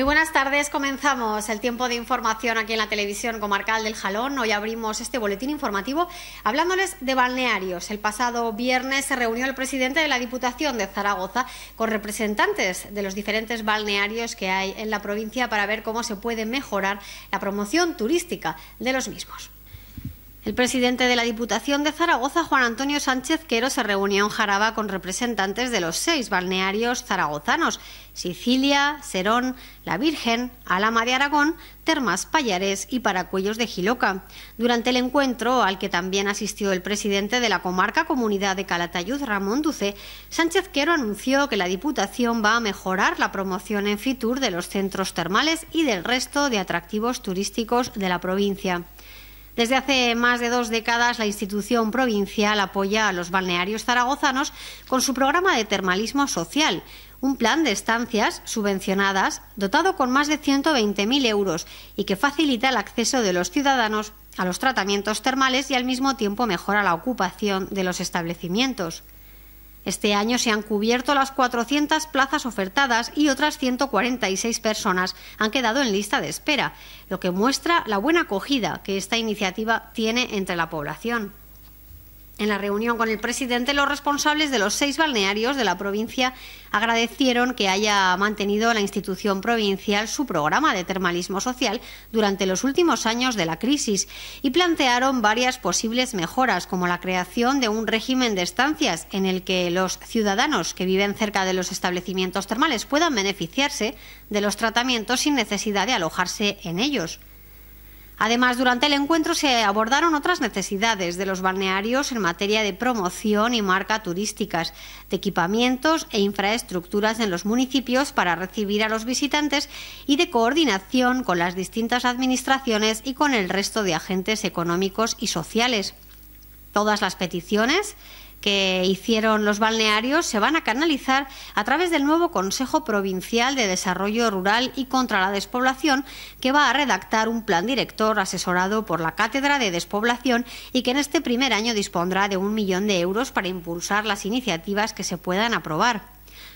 Muy buenas tardes. Comenzamos el tiempo de información aquí en la televisión comarcal del Jalón. Hoy abrimos este boletín informativo hablándoles de balnearios. El pasado viernes se reunió el presidente de la Diputación de Zaragoza con representantes de los diferentes balnearios que hay en la provincia para ver cómo se puede mejorar la promoción turística de los mismos. El presidente de la Diputación de Zaragoza, Juan Antonio Sánchez Quero, se reunió en Jaraba con representantes de los seis balnearios zaragozanos, Sicilia, Serón, La Virgen, Alama de Aragón, Termas Payares y Paracuellos de Giloca. Durante el encuentro, al que también asistió el presidente de la comarca Comunidad de Calatayud, Ramón Duce, Sánchez Quero anunció que la Diputación va a mejorar la promoción en Fitur de los centros termales y del resto de atractivos turísticos de la provincia. Desde hace más de dos décadas, la institución provincial apoya a los balnearios zaragozanos con su programa de termalismo social, un plan de estancias subvencionadas dotado con más de 120.000 euros y que facilita el acceso de los ciudadanos a los tratamientos termales y al mismo tiempo mejora la ocupación de los establecimientos. Este año se han cubierto las 400 plazas ofertadas y otras 146 personas han quedado en lista de espera, lo que muestra la buena acogida que esta iniciativa tiene entre la población. En la reunión con el presidente, los responsables de los seis balnearios de la provincia agradecieron que haya mantenido la institución provincial su programa de termalismo social durante los últimos años de la crisis y plantearon varias posibles mejoras, como la creación de un régimen de estancias en el que los ciudadanos que viven cerca de los establecimientos termales puedan beneficiarse de los tratamientos sin necesidad de alojarse en ellos. Además, durante el encuentro se abordaron otras necesidades de los balnearios en materia de promoción y marca turísticas, de equipamientos e infraestructuras en los municipios para recibir a los visitantes y de coordinación con las distintas administraciones y con el resto de agentes económicos y sociales. Todas las peticiones que hicieron los balnearios se van a canalizar a través del nuevo Consejo Provincial de Desarrollo Rural y contra la Despoblación, que va a redactar un plan director asesorado por la Cátedra de Despoblación y que en este primer año dispondrá de un millón de euros para impulsar las iniciativas que se puedan aprobar.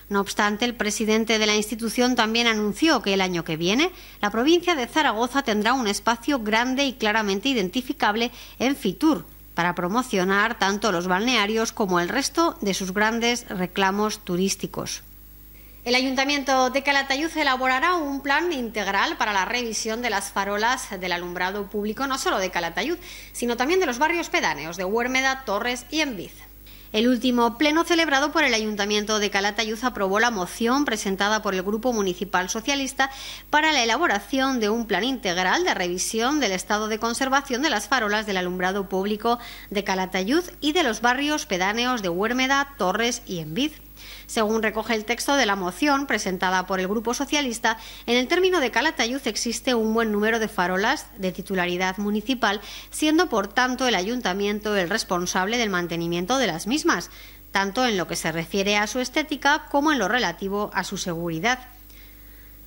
No obstante, el presidente de la institución también anunció que el año que viene la provincia de Zaragoza tendrá un espacio grande y claramente identificable en Fitur, para promocionar tanto los balnearios como el resto de sus grandes reclamos turísticos. El Ayuntamiento de Calatayud elaborará un plan integral para la revisión de las farolas del alumbrado público no solo de Calatayud, sino también de los barrios pedáneos de Huérmeda, Torres y Enviz. El último pleno celebrado por el Ayuntamiento de Calatayud aprobó la moción presentada por el Grupo Municipal Socialista para la elaboración de un plan integral de revisión del estado de conservación de las farolas del alumbrado público de Calatayud y de los barrios pedáneos de Huérmeda, Torres y Envid. Según recoge el texto de la moción presentada por el Grupo Socialista, en el término de Calatayud existe un buen número de farolas de titularidad municipal, siendo por tanto el ayuntamiento el responsable del mantenimiento de las mismas, tanto en lo que se refiere a su estética como en lo relativo a su seguridad.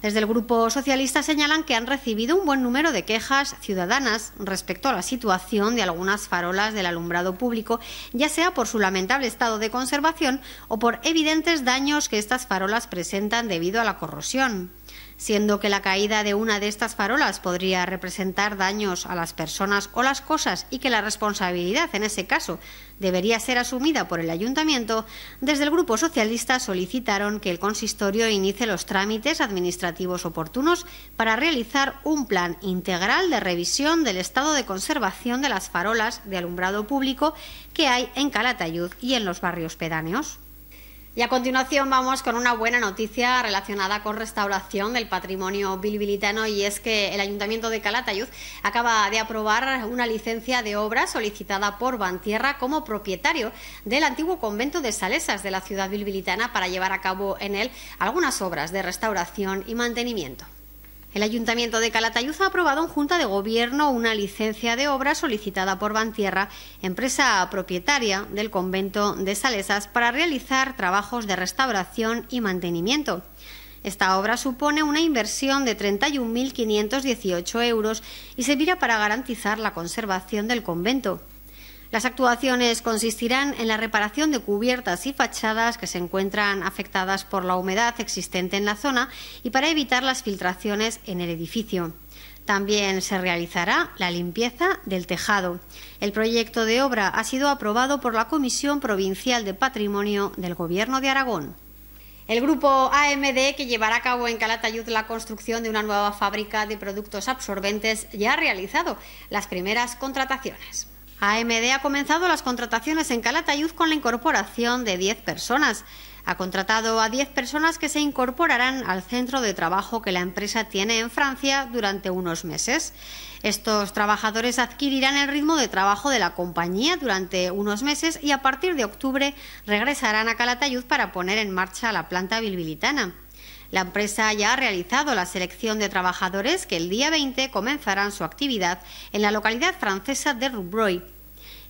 Desde el Grupo Socialista señalan que han recibido un buen número de quejas ciudadanas respecto a la situación de algunas farolas del alumbrado público, ya sea por su lamentable estado de conservación o por evidentes daños que estas farolas presentan debido a la corrosión siendo que la caída de una de estas farolas podría representar daños a las personas o las cosas y que la responsabilidad en ese caso debería ser asumida por el ayuntamiento, desde el Grupo Socialista solicitaron que el consistorio inicie los trámites administrativos oportunos para realizar un plan integral de revisión del estado de conservación de las farolas de alumbrado público que hay en Calatayud y en los barrios pedáneos. Y a continuación vamos con una buena noticia relacionada con restauración del patrimonio bilbilitano y es que el Ayuntamiento de Calatayud acaba de aprobar una licencia de obra solicitada por Bantierra como propietario del antiguo convento de Salesas de la ciudad bilbilitana para llevar a cabo en él algunas obras de restauración y mantenimiento. El Ayuntamiento de Calatayuz ha aprobado en Junta de Gobierno una licencia de obra solicitada por Bantierra, empresa propietaria del convento de Salesas, para realizar trabajos de restauración y mantenimiento. Esta obra supone una inversión de 31.518 euros y servirá para garantizar la conservación del convento. Las actuaciones consistirán en la reparación de cubiertas y fachadas que se encuentran afectadas por la humedad existente en la zona y para evitar las filtraciones en el edificio. También se realizará la limpieza del tejado. El proyecto de obra ha sido aprobado por la Comisión Provincial de Patrimonio del Gobierno de Aragón. El grupo AMD, que llevará a cabo en Calatayud la construcción de una nueva fábrica de productos absorbentes, ya ha realizado las primeras contrataciones. AMD ha comenzado las contrataciones en Calatayud con la incorporación de 10 personas. Ha contratado a 10 personas que se incorporarán al centro de trabajo que la empresa tiene en Francia durante unos meses. Estos trabajadores adquirirán el ritmo de trabajo de la compañía durante unos meses y a partir de octubre regresarán a Calatayud para poner en marcha la planta bilbilitana. La empresa ya ha realizado la selección de trabajadores que el día 20 comenzarán su actividad en la localidad francesa de Rubroy.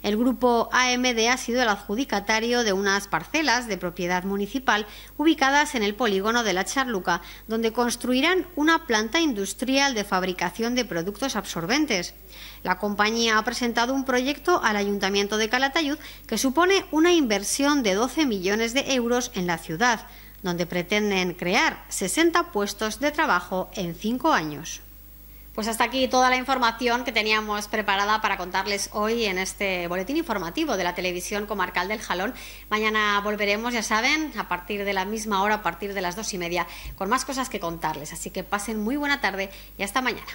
El grupo AMD ha sido el adjudicatario de unas parcelas de propiedad municipal ubicadas en el polígono de la Charluca, donde construirán una planta industrial de fabricación de productos absorbentes. La compañía ha presentado un proyecto al Ayuntamiento de Calatayud que supone una inversión de 12 millones de euros en la ciudad donde pretenden crear 60 puestos de trabajo en 5 años. Pues hasta aquí toda la información que teníamos preparada para contarles hoy en este boletín informativo de la televisión comarcal del Jalón. Mañana volveremos, ya saben, a partir de la misma hora, a partir de las dos y media, con más cosas que contarles. Así que pasen muy buena tarde y hasta mañana.